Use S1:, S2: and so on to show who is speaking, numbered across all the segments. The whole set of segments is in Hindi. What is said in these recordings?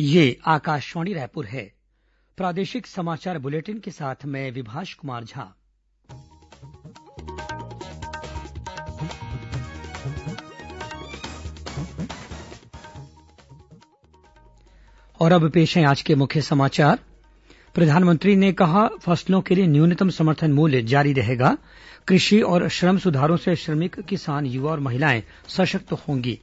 S1: ये आकाशवाणी रायपुर है प्रादेशिक समाचार बुलेटिन के साथ मैं विभाष कुमार झा और अब पेश है आज के मुख्य समाचार प्रधानमंत्री ने कहा फसलों के लिए न्यूनतम समर्थन मूल्य जारी रहेगा कृषि और श्रम सुधारों से श्रमिक किसान युवा और महिलाएं सशक्त होंगीं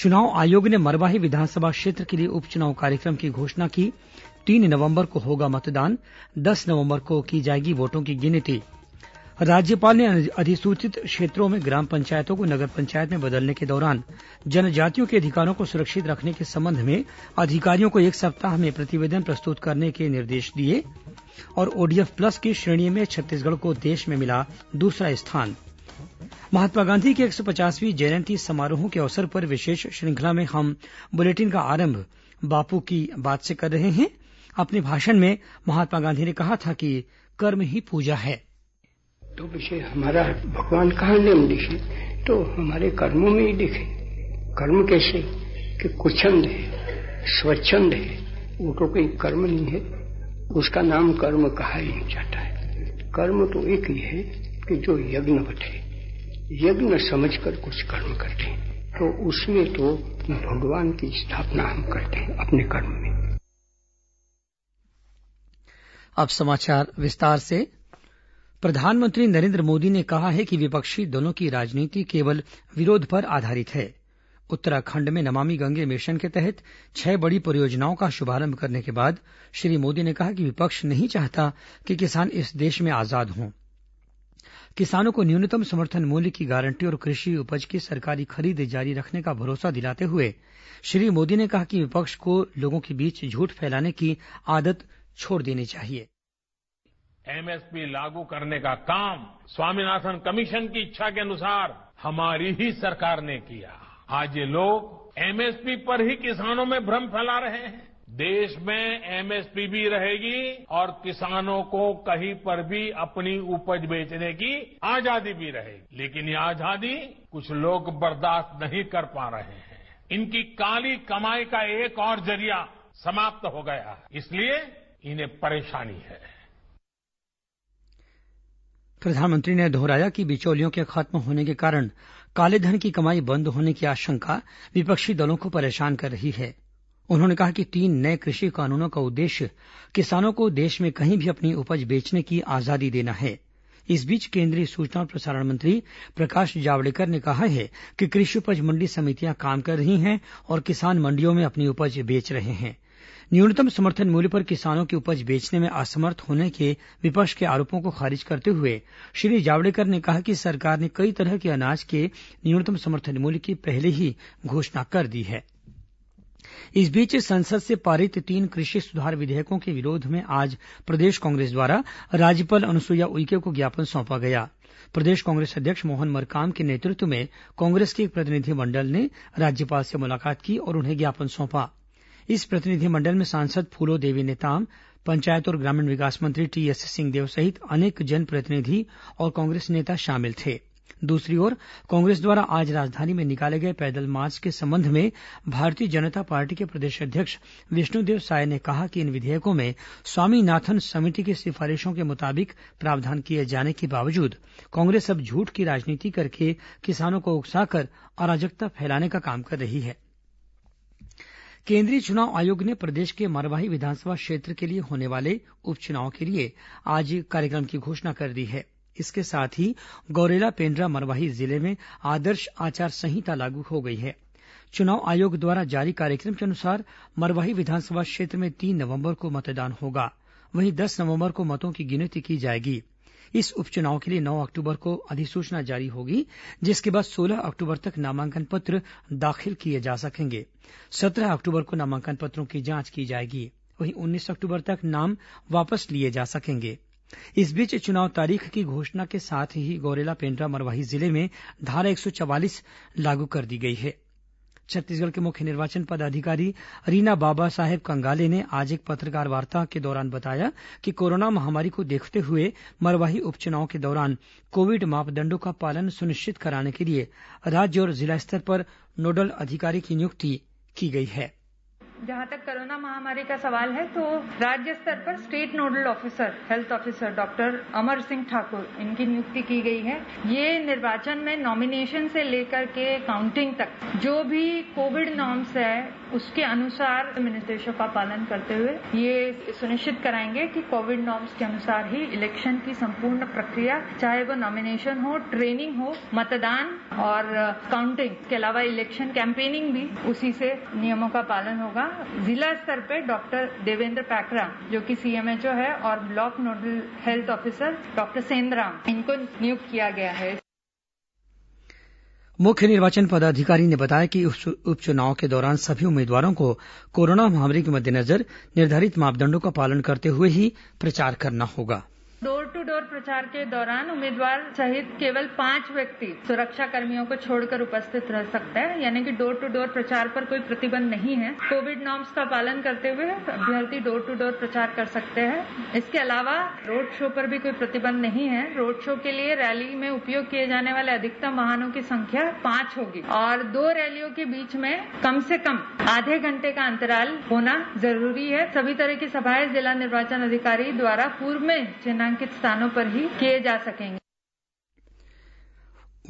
S1: चुनाव आयोग ने मरवाही विधानसभा क्षेत्र के लिए उप चुनाव कार्यक्रम की घोषणा की तीन नवंबर को होगा मतदान दस नवंबर को की जाएगी वोटों की गिनती राज्यपाल ने अधिसूचित क्षेत्रों में ग्राम पंचायतों को नगर पंचायत में बदलने के दौरान जनजातियों के अधिकारों को सुरक्षित रखने के संबंध में अधिकारियों को एक सप्ताह में प्रतिवेदन प्रस्तुत करने के निर्देश दिए ओडीएफ प्लस की श्रेणी में छत्तीसगढ़ को देश में मिला दूसरा स्थान महात्मा गांधी की एक सौ पचासवीं जयंती समारोहों के अवसर पर विशेष श्रृंखला में हम बुलेटिन का आरंभ बापू की बात से कर रहे हैं अपने भाषण में महात्मा गांधी ने कहा था कि कर्म ही पूजा है तो विषय हमारा भगवान कहाँ नियम दिखे तो हमारे कर्मों में ही दिखे कर्म कैसे कि कुछंद है स्वच्छंद है वो तो कोई कर्म नहीं है उसका नाम कर्म कहा ही नहीं जाता है कर्म तो एक ही है कि जो यज्ञ बटे यज्ञ समझकर कुछ कर्म करते हैं तो उसमें तो भगवान की स्थापना हम करते हैं अपने कर्म में अब समाचार विस्तार से प्रधानमंत्री नरेंद्र मोदी ने कहा है कि विपक्षी दलों की राजनीति केवल विरोध पर आधारित है उत्तराखंड में नमामि गंगे मिशन के तहत छह बड़ी परियोजनाओं का शुभारंभ करने के बाद श्री मोदी ने कहा कि विपक्ष नहीं चाहता कि किसान इस देश में आजाद हों किसानों को न्यूनतम समर्थन मूल्य की गारंटी और कृषि उपज की सरकारी खरीद जारी रखने का भरोसा दिलाते हुए श्री मोदी ने कहा कि विपक्ष को लोगों के बीच झूठ फैलाने की आदत छोड़ देनी चाहिए एमएसपी लागू करने का काम स्वामीनाथन कमीशन की इच्छा के अनुसार हमारी ही सरकार ने किया आज ये लोग एमएसपी पर ही किसानों में भ्रम फैला रहे हैं देश में एमएसपी भी रहेगी और किसानों को कहीं पर भी अपनी उपज बेचने की आजादी भी रहेगी लेकिन ये आजादी कुछ लोग बर्दाश्त नहीं कर पा रहे हैं इनकी काली कमाई का एक और जरिया समाप्त हो गया है इसलिए इन्हें परेशानी है प्रधानमंत्री ने दोहराया कि बिचौलियों के खत्म होने के कारण काले धन की कमाई बंद होने की आशंका विपक्षी दलों को परेशान कर रही है उन्होंने कहा कि तीन नए कृषि कानूनों का उद्देश्य किसानों को देश में कहीं भी अपनी उपज बेचने की आजादी देना है इस बीच केंद्रीय सूचना और प्रसारण मंत्री प्रकाश जावड़ेकर ने कहा है कि कृषि उपज मंडी समितियां काम कर रही हैं और किसान मंडियों में अपनी उपज बेच रहे हैं न्यूनतम समर्थन मूल्य पर किसानों की उपज बेचने में असमर्थ होने के विपक्ष के आरोपों को खारिज करते हुए श्री जावड़ेकर ने कहा कि सरकार ने कई तरह के अनाज के न्यूनतम समर्थन मूल्य की पहले ही घोषणा कर दी है इस बीच संसद से पारित तीन कृषि सुधार विधेयकों के विरोध में आज प्रदेश कांग्रेस द्वारा राज्यपाल अनुसुईया उइके को ज्ञापन सौंपा गया प्रदेश कांग्रेस अध्यक्ष मोहन मरकाम के नेतृत्व में कांग्रेस के एक प्रतिनिधिमंडल ने राज्यपाल से मुलाकात की और उन्हें ज्ञापन सौंपा इस प्रतिनिधिमंडल में सांसद फूलो देवी नेताम पंचायत और ग्रामीण विकास मंत्री टीएस सिंहदेव सहित अनेक जनप्रतिनिधि और कांग्रेस नेता शामिल थे दूसरी ओर कांग्रेस द्वारा आज राजधानी में निकाले गए पैदल मार्च के संबंध में भारतीय जनता पार्टी के प्रदेश अध्यक्ष विष्णुदेव साय ने कहा कि इन विधेयकों में स्वामीनाथन समिति की सिफारिशों के मुताबिक प्रावधान किए जाने के बावजूद कांग्रेस अब झूठ की राजनीति करके किसानों को उकसाकर अराजकता फैलाने का काम कर रही है केंद्रीय चुनाव आयोग ने प्रदेश के मरवाही विधानसभा क्षेत्र के लिए होने वाले उपचुनाव के लिए आज कार्यक्रम की घोषणा कर दी है इसके साथ ही गौरेला पेण्ड्रा मरवाही जिले में आदर्श आचार संहिता लागू हो गई है चुनाव आयोग द्वारा जारी कार्यक्रम के अनुसार मरवाही विधानसभा क्षेत्र में तीन नवंबर को मतदान होगा वहीं दस नवंबर को मतों की गिनती की जाएगी इस उपचुनाव के लिए नौ अक्टूबर को अधिसूचना जारी होगी जिसके बाद सोलह अक्टूबर तक नामांकन पत्र दाखिल किए जा सकेंगे सत्रह अक्टूबर को नामांकन पत्रों की जांच की जाएगी वहीं उन्नीस अक्टूबर तक नाम वापस लिए जा सकेंगे इस बीच चुनाव तारीख की घोषणा के साथ ही गौरेला पेण्ड्रा मरवाही जिले में धारा एक सौ चवालीस लागू कर दी गई है छत्तीसगढ़ के मुख्य निर्वाचन पदाधिकारी रीना बाबा साहेब कंगाले ने आज एक पत्रकारवार्ता के दौरान बताया कि कोरोना महामारी को देखते हुए मरवाही उपचुनाव के दौरान कोविड मापदंडों का पालन सुनिश्चित कराने के लिए राज्य और जिला स्तर पर नोडल अधिकारी की नियुक्ति की गई है
S2: जहाँ तक कोरोना महामारी का सवाल है तो राज्य स्तर पर state nodal officer health officer doctor Amar Singh Thakur इनकी नियुक्ति की गई है ये निर्वाचन में नॉमिनेशन से लेकर के काउंटिंग तक जो भी कोविड नॉर्म्स है उसके अनुसार निर्देशों का पालन करते हुए ये सुनिश्चित कराएंगे कि कोविड नॉर्म्स के अनुसार ही इलेक्शन की संपूर्ण प्रक्रिया चाहे वो नॉमिनेशन हो ट्रेनिंग हो मतदान और काउंटिंग के अलावा इलेक्शन कैंपेनिंग भी उसी से नियमों का पालन होगा जिला स्तर पे डॉक्टर देवेंद्र पैकरा जो कि सीएमएचओ है और block nodal health officer doctor Sendram इनको नियुक्त किया गया है
S1: मुख्य निर्वाचन पदाधिकारी ने बताया कि उपचुनाव के दौरान सभी उम्मीदवारों को कोरोना महामारी के मद्देनजर निर्धारित मापदंडों का पालन करते हुए ही प्रचार करना होगा
S2: टू डोर प्रचार के दौरान उम्मीदवार सहित केवल पांच व्यक्ति सुरक्षा कर्मियों को छोड़कर उपस्थित रह सकते हैं यानी कि डोर टू डोर प्रचार पर कोई प्रतिबंध नहीं है कोविड नॉर्म्स का पालन करते हुए अभ्यर्थी डोर टू डोर प्रचार कर सकते हैं इसके अलावा रोड शो पर भी कोई प्रतिबंध नहीं है रोड शो के लिए रैली में उपयोग किए जाने वाले अधिकतम वाहनों की संख्या पांच होगी और दो रैलियों के बीच में कम से कम आधे घंटे का अंतराल होना जरूरी है सभी तरह की सभाएं जिला निर्वाचन अधिकारी द्वारा पूर्व में चिन्हांकित स्थान स्थानों पर ही किए जा सकेंगे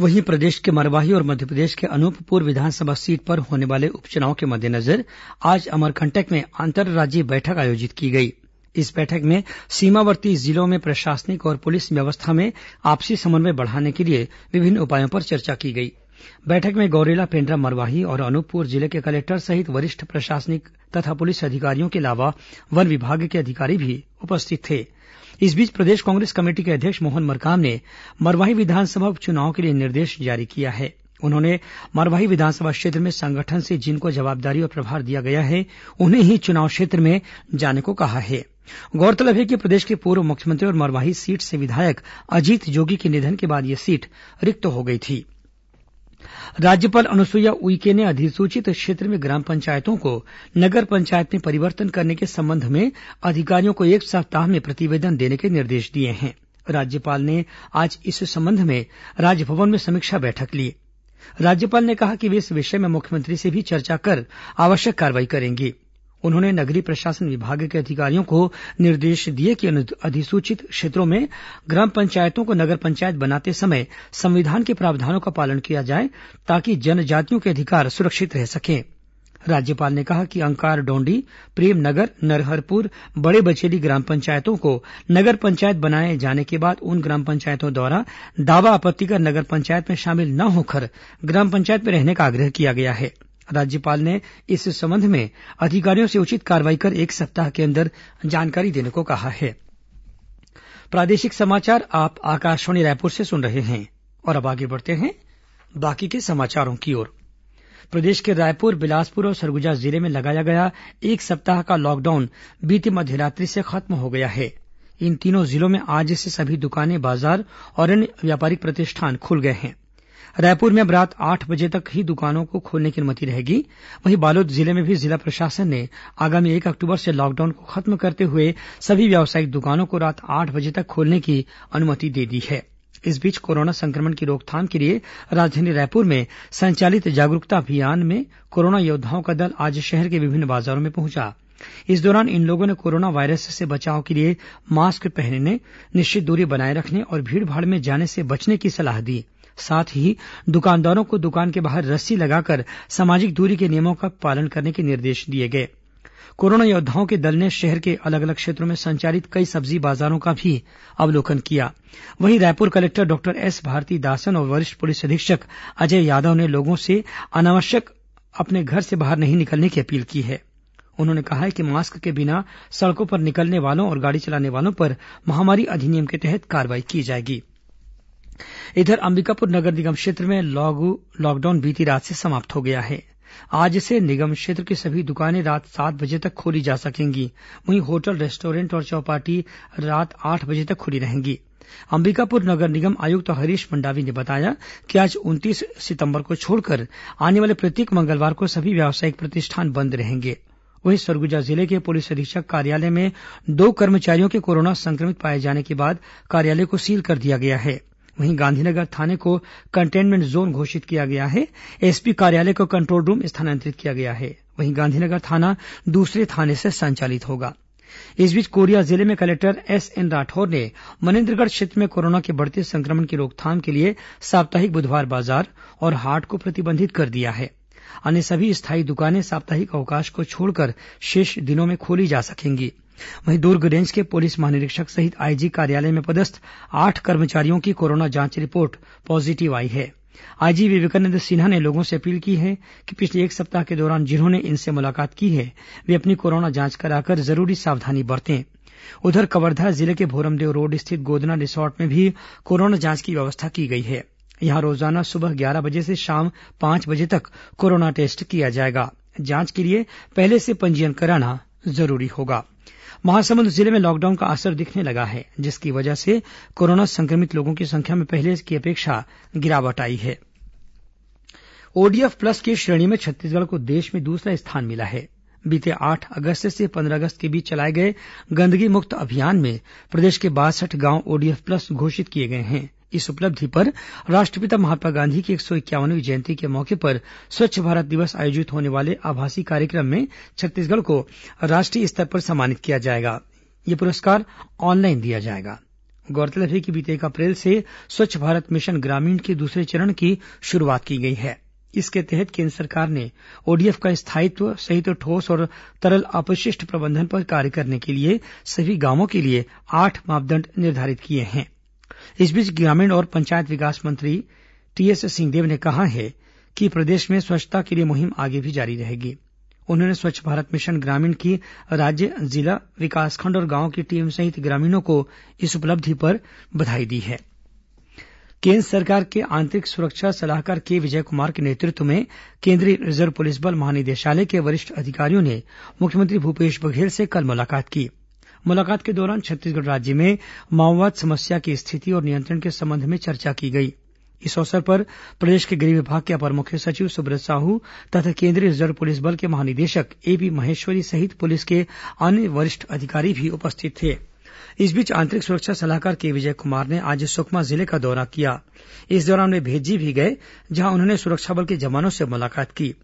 S1: वहीं प्रदेश के मरवाही और मध्यप्रदेश के अनूपपुर विधानसभा सीट पर होने वाले उपचुनाव के मद्देनजर आज अमरकंटक में अंतर्राज्यीय बैठक आयोजित की गई इस बैठक में सीमावर्ती जिलों में प्रशासनिक और पुलिस व्यवस्था में आपसी समन्वय बढ़ाने के लिए विभिन्न उपायों पर चर्चा की गई बैठक में गौरेला पेण्ड्रा मरवाही और अनूपपुर जिले के कलेक्टर सहित वरिष्ठ प्रशासनिक तथा पुलिस अधिकारियों के अलावा वन विभाग के अधिकारी भी उपस्थित थे इस बीच प्रदेश कांग्रेस कमेटी के अध्यक्ष मोहन मरकाम ने मरवाही विधानसभा उपचुनाव के लिए निर्देश जारी किया है उन्होंने मरवाही विधानसभा क्षेत्र में संगठन से जिनको जवाबदारी और प्रभार दिया गया है उन्हें ही चुनाव क्षेत्र में जाने को कहा है गौरतलब है कि प्रदेश के पूर्व मुख्यमंत्री और मरवाही सीट से विधायक अजीत जोगी के निधन के बाद यह सीट रिक्त हो गई थी राज्यपाल अनुसुईया उइके ने अधिसूचित क्षेत्र में ग्राम पंचायतों को नगर पंचायत में परिवर्तन करने के संबंध में अधिकारियों को एक सप्ताह में प्रतिवेदन देने के निर्देश दिए हैं राज्यपाल ने आज इस संबंध में राजभवन में समीक्षा बैठक ली राज्यपाल ने कहा कि वे इस विषय में मुख्यमंत्री से भी चर्चा कर आवश्यक कार्रवाई करेंगे उन्होंने नगरीय प्रशासन विभाग के अधिकारियों को निर्देश दिए कि अधिसूचित क्षेत्रों में ग्राम पंचायतों को नगर पंचायत बनाते समय संविधान के प्रावधानों का पालन किया जाए ताकि जनजातियों के अधिकार सुरक्षित रह सकें राज्यपाल ने कहा कि डोंडी प्रेमनगर नरहरपुर बड़े बचेली ग्राम पंचायतों को नगर पंचायत बनाए जाने के बाद उन ग्राम पंचायतों द्वारा दावा आपत्ति कर नगर पंचायत में शामिल न होकर ग्राम पंचायत में रहने का आग्रह किया गया है राज्यपाल ने इस संबंध में अधिकारियों से उचित कार्रवाई कर एक सप्ताह के अंदर जानकारी देने को कहा है प्रादेशिक समाचार आप आकाशवाणी रायपुर से सुन रहे हैं ओर प्रदेश के रायपुर बिलासपुर और सरगुजा जिले में लगाया गया एक सप्ताह का लॉकडाउन बीती मध्यरात्रि से खत्म हो गया है इन तीनों जिलों में आज से सभी दुकानें बाजार और अन्य व्यापारिक प्रतिष्ठान खुल गए हैं रायपुर में अब रात आठ बजे तक ही दुकानों को खोलने की अनुमति रहेगी वहीं बालोद जिले में भी जिला प्रशासन ने आगामी एक अक्टूबर से लॉकडाउन को खत्म करते हुए सभी व्यावसायिक दुकानों को रात आठ बजे तक खोलने की अनुमति दे दी है इस बीच कोरोना संक्रमण की रोकथाम के लिए राजधानी रायपुर में संचालित जागरूकता अभियान में कोरोना योद्वाओं का दल आज शहर के विभिन्न बाजारों में पहुंचा इस दौरान इन लोगों ने कोरोना वायरस से बचाव के लिए मास्क पहनने निश्चित दूरी बनाए रखने और भीड़भाड़ में जाने से बचने की सलाह दी है साथ ही दुकानदारों को दुकान के बाहर रस्सी लगाकर सामाजिक दूरी के नियमों का पालन करने के निर्देश दिए गए कोरोना योद्वाओं के दल ने शहर के अलग अलग क्षेत्रों में संचालित कई सब्जी बाजारों का भी अवलोकन किया वहीं Raipur collector doctor S Bharathidasan और वरिष्ठ पुलिस अधीक्षक अजय यादव ने लोगों से अनावश्यक अपने घर से बाहर नहीं निकलने की अपील की है उन्होंने कहा है कि मास्क के बिना सड़कों पर निकलने वालों और गाड़ी चलाने वालों पर महामारी अधिनियम के तहत कार्रवाई की जाएगी इधर अंबिकापुर नगर निगम क्षेत्र में लॉकडाउन बीती रात से समाप्त हो गया है आज से निगम क्षेत्र की सभी दुकानें रात सात बजे तक खोली जा सकेंगी वहीं होटल रेस्टोरेंट और चौपाटी रात आठ बजे तक खुली रहेंगी अंबिकापुर नगर निगम आयुक्त हरीश मंडावी ने बताया कि आज उनतीस सितंबर को छोड़कर आने वाले प्रत्येक मंगलवार को सभी व्यावसायिक प्रतिष्ठान बंद रहेंगे वहीं सरगुजा जिले के पुलिस अधीक्षक कार्यालय में दो कर्मचारियों के कोरोना संक्रमित पाए जाने के बाद कार्यालय को सील कर दिया गया है वहीं गांधीनगर थाने को कंटेनमेंट जोन घोषित किया गया है एसपी कार्यालय को कंट्रोल रूम स्थानांतरित किया गया है वहीं गांधीनगर थाना दूसरे थाने से संचालित होगा इस बीच कोरिया जिले में कलेक्टर एसएन राठौर ने मनेन्द्रगढ़ क्षेत्र में कोरोना के बढ़ते संक्रमण की रोकथाम के लिए साप्ताहिक बुधवार बाजार और हाट को प्रतिबंधित कर दिया है अन्य सभी स्थायी दुकानें साप्ताहिक अवकाश को छोड़कर शेष दिनों में खोली जा सकेंगीं वहीं दुर्ग रेंज के पुलिस महानिरीक्षक सहित आईजी कार्यालय में पदस्थ आठ कर्मचारियों की कोरोना जांच रिपोर्ट पॉजीटिव आई है आईजी विवेकानंद सिन्हा ने लोगों से अपील की है कि पिछले एक सप्ताह के दौरान जिन्होंने इनसे मुलाकात की है वे अपनी कोरोना जांच कराकर जरूरी सावधानी बरतें उधर कवर्धा जिले के भोरमदेव रोड स्थित गोदना रिसॉर्ट में भी कोरोना जांच की व्यवस्था की गई है यहां रोजाना सुबह ग्यारह बजे से शाम पांच बजे तक कोरोना टेस्ट किया जाएगा जांच के लिए पहले से पंजीयन कराना जरूरी होगा महासमुंद जिले में लॉकडाउन का असर दिखने लगा है जिसकी वजह से कोरोना संक्रमित लोगों की संख्या में पहले की अपेक्षा गिरावट आई है ओडीएफ प्लस की श्रेणी में छत्तीसगढ़ को देश में दूसरा स्थान मिला है बीते आठ अगस्त से 15 अगस्त के बीच चलाए गए गंदगी मुक्त अभियान में प्रदेश के बासठ गांव ओडीएफ प्लस घोषित किए गए थे इस उपलब्धि पर राष्ट्रपिता महात्मा गांधी की एक सौ इंक्यावनवीं जयंती के मौके पर स्वच्छ भारत दिवस आयोजित होने वाले आभासी कार्यक्रम में छत्तीसगढ़ को राष्ट्रीय स्तर पर सम्मानित किया जाएगा यह पुरस्कार ऑनलाइन दिया जाएगा गौरतलब है कि बीते एक अप्रैल से स्वच्छ भारत मिशन ग्रामीण के दूसरे चरण की शुरूआत की गई है इसके तहत केन्द्र सरकार ने ओडीएफ का स्थायित्व सहित ठोस और तरल अपशिष्ट प्रबंधन पर कार्य करने के लिए सभी गांवों के लिए आठ मापदंड निर्धारित किए गए हैं इस बीच ग्रामीण और पंचायत विकास मंत्री टीएस सिंहदेव ने कहा है कि प्रदेश में स्वच्छता के लिए मुहिम आगे भी जारी रहेगी उन्होंने स्वच्छ भारत मिशन ग्रामीण की राज्य जिला विकासखंड और गांव की टीम सहित ग्रामीणों को इस उपलब्धि पर बधाई दी है केन्द्र सरकार के आंतरिक सुरक्षा सलाहकार के विजय कुमार के नेतृत्व में केंद्रीय रिजर्व पुलिस बल महानिदेशालय के वरिष्ठ अधिकारियों ने मुख्यमंत्री भूपेश बघेल से कल मुलाकात की है मुलाकात के दौरान छत्तीसगढ़ राज्य में माओवाद समस्या की स्थिति और नियंत्रण के संबंध में चर्चा की गई इस अवसर पर प्रदेश के गृह विभाग के अपर मुख्य सचिव सुब्रत साहू तथा केंद्रीय रिजर्व पुलिस बल के महानिदेशक एपी महेश्वरी सहित पुलिस के अन्य वरिष्ठ अधिकारी भी उपस्थित थे इस बीच आंतरिक सुरक्षा सलाहकार के विजय कुमार ने आज सुकमा जिले का दौरा किया इस दौरान वे भेजी भी गए जहां उन्होंने सुरक्षा बल के जवानों से मुलाकात की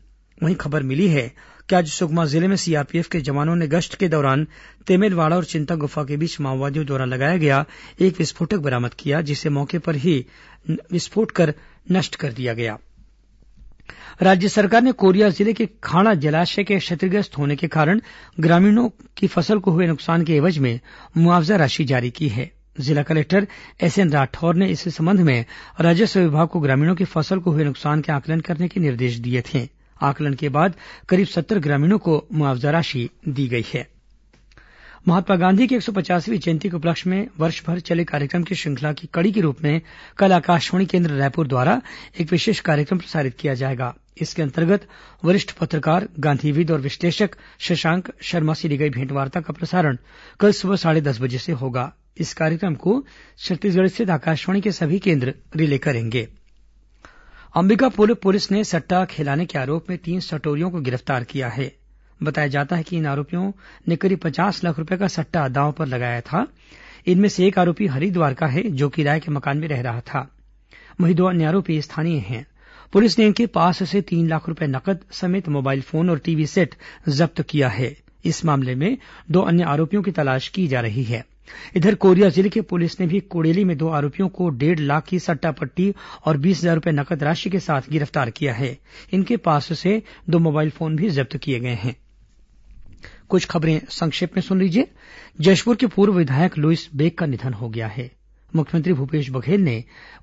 S1: वहीं खबर मिली है कि आज सुकमा जिले में सीआरपीएफ के जवानों ने गश्त के दौरान तेमेलवाड़ा और चिंता गुफा के बीच माओवादियों द्वारा लगाया गया एक विस्फोटक बरामद किया जिसे मौके पर ही विस्फोट कर नष्ट कर दिया गया राज्य सरकार ने कोरिया जिले के खाड़ा जलाशय के क्षतिग्रस्त होने के कारण ग्रामीणों की फसल को हुए नुकसान के एवज में मुआवजा राशि जारी की है जिला कलेक्टर एस एन राठौर ने इस संबंध में राजस्व विभाग को ग्रामीणों की फसल को हुए नुकसान के आकलन करने के निर्देश दिए थे आंकलन के बाद करीब सत्तर ग्रामीणों को मुआवजा राशि दी गई है महात्मा गांधी की एक सौ पचासवीं जयंती के उपलक्ष्य में वर्षभर चले कार्यक्रम की श्रृंखला की कड़ी के रूप में कल आकाशवाणी केन्द्र रायपुर द्वारा एक विशेष कार्यक्रम प्रसारित किया जाएगा इसके अंतर्गत वरिष्ठ पत्रकार गांधीविद और विश्लेषक शशांक शर्मा से ली गई भेंटवार्ता का प्रसारण कल सुबह साढ़े दस बजे से होगा इस कार्यक्रम को छत्तीसगढ़ स्थित आकाशवाणी के सभी केन्द्र रिले करेंगे अंबिकापुर पुलिस ने सट्टा खेलाने के आरोप में तीन सटोरियों को गिरफ्तार किया है बताया जाता है कि इन आरोपियों ने करीब पचास लाख रूपये का सट्टा दांव पर लगाया था इनमें से एक आरोपी हरिद्वार का है जो किराए के मकान में रह रहा था वहीं दो अन्य आरोपी स्थानीय हैं पुलिस ने इनके पास से तीन लाख रूपये नकद समेत मोबाइल फोन और टीवी सेट जब्त किया है इस मामले में दो अन्य आरोपियों की तलाश की जा रही है इधर कोरिया जिले की पुलिस ने भी कुड़ेली में दो आरोपियों को डेढ़ लाख की सट्टा पट्टी और बीस हजार रूपये नगद राशि के साथ गिरफ्तार किया है इनके पास से दो मोबाइल फोन भी जब्त किए गए हैं कुछ खबरें संक्षेप में जशपुर के पूर्व विधायक लुईस बेग का निधन हो गया है मुख्यमंत्री भूपेश बघेल ने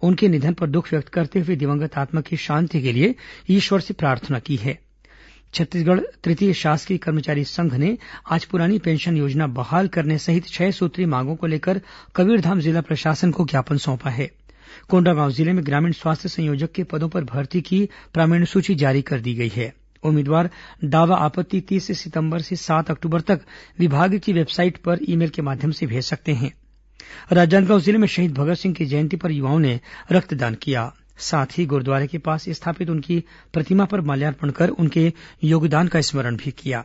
S1: उनके निधन पर दुख व्यक्त करते हुए दिवंगत आत्मा की शांति के लिए ईश्वर से प्रार्थना की है छत्तीसगढ़ तृतीय शासकीय कर्मचारी संघ ने आज पुरानी पेंशन योजना बहाल करने सहित छह सूत्रीय मांगों को लेकर कबीरधाम जिला प्रशासन को ज्ञापन सौंपा है कोंडागांव जिले में ग्रामीण स्वास्थ्य संयोजक के पदों पर भर्ती की प्रावीण्य सूची जारी कर दी गई है उम्मीदवार दावा आपत्ति तीस सितंबर से सात अक्टूबर तक विभाग की वेबसाइट पर ई मेल के माध्यम से भेज सकते हैं राजनांदगांव जिले में शहीद भगत सिंह की जयंती पर युवाओं ने रक्तदान किया साथ ही गुरूद्वारे के पास स्थापित उनकी प्रतिमा पर माल्यार्पण कर उनके योगदान का स्मरण भी किया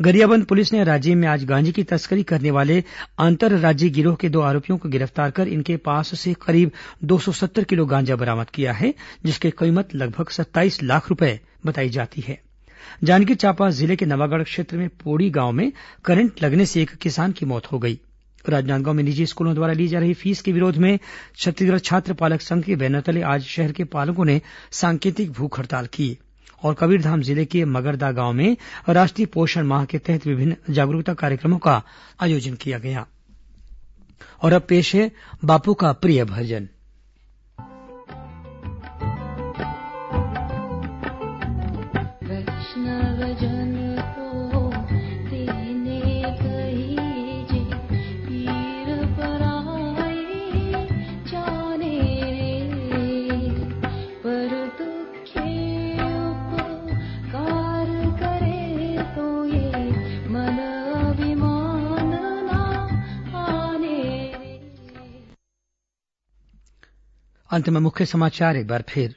S1: गरियाबंद पुलिस ने राज्य में आज गांजे की तस्करी करने वाले अंतर्राज्यीय गिरोह के दो आरोपियों को गिरफ्तार कर इनके पास से करीब दो सौ सत्तर किलो गांजा बरामद किया है जिसकी कीमत लगभग सत्ताईस लाख रूपये बताई जाती है जांजगीर चांपा जिले के नवागढ़ क्षेत्र में पोड़ी गांव में करंट लगने से एक किसान की मौत हो गई राजनांदगांव में निजी स्कूलों द्वारा ली जा रही फीस के विरोध में छत्तीसगढ़ छात्र पालक संघ के बैनर तले आज शहर के पालकों ने सांकेतिक भूख हड़ताल की और कबीरधाम जिले के मगरदा गांव में राष्ट्रीय पोषण माह के तहत विभिन्न जागरूकता कार्यक्रमों का आयोजन किया गया भजन अंत में मुख्य समाचार एक बार फिर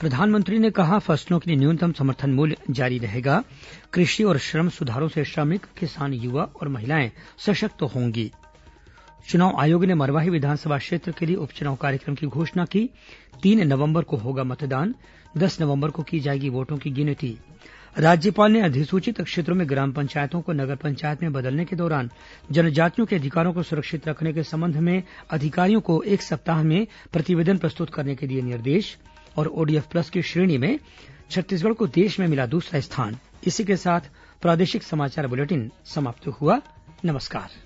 S1: प्रधानमंत्री ने कहा फसलों के लिए न्यूनतम समर्थन मूल्य जारी रहेगा कृषि और श्रम सुधारों से श्रमिक किसान युवा और महिलाएं सशक्त होंगी चुनाव आयोग ने मरवाही विधानसभा क्षेत्र के लिए उपचुनाव कार्यक्रम की घोषणा की तीन नवंबर को होगा मतदान दस नवंबर को की जाएगी वोटों की गिनती राज्यपाल ने अधिसूचित क्षेत्रों में ग्राम पंचायतों को नगर पंचायत में बदलने के दौरान जनजातियों के अधिकारों को सुरक्षित रखने के संबंध में अधिकारियों को एक सप्ताह में प्रतिवेदन प्रस्तुत करने के दिए निर्देश और ओडीएफ प्लस की श्रेणी में छत्तीसगढ़ को देश में मिला दूसरा स्थान इसी के साथ प्रादेशिक समाचार बुलेटिन समाप्त हुआ नमस्कार